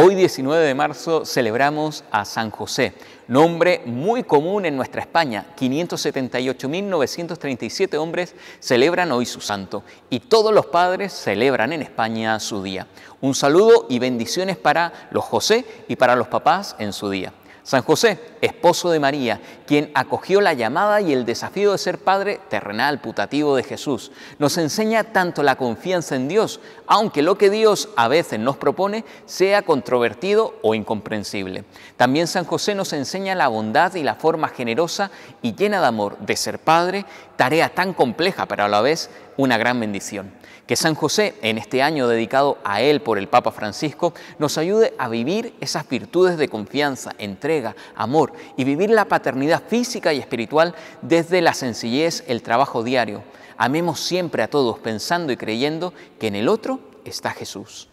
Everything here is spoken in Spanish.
Hoy 19 de marzo celebramos a San José, nombre muy común en nuestra España. 578.937 hombres celebran hoy su santo y todos los padres celebran en España su día. Un saludo y bendiciones para los José y para los papás en su día. San José, esposo de María, quien acogió la llamada y el desafío de ser padre terrenal, putativo de Jesús, nos enseña tanto la confianza en Dios, aunque lo que Dios a veces nos propone sea controvertido o incomprensible. También San José nos enseña la bondad y la forma generosa y llena de amor de ser padre, tarea tan compleja pero a la vez una gran bendición. Que San José, en este año dedicado a él por el Papa Francisco, nos ayude a vivir esas virtudes de confianza, entre entrega, amor y vivir la paternidad física y espiritual desde la sencillez, el trabajo diario. Amemos siempre a todos pensando y creyendo que en el otro está Jesús.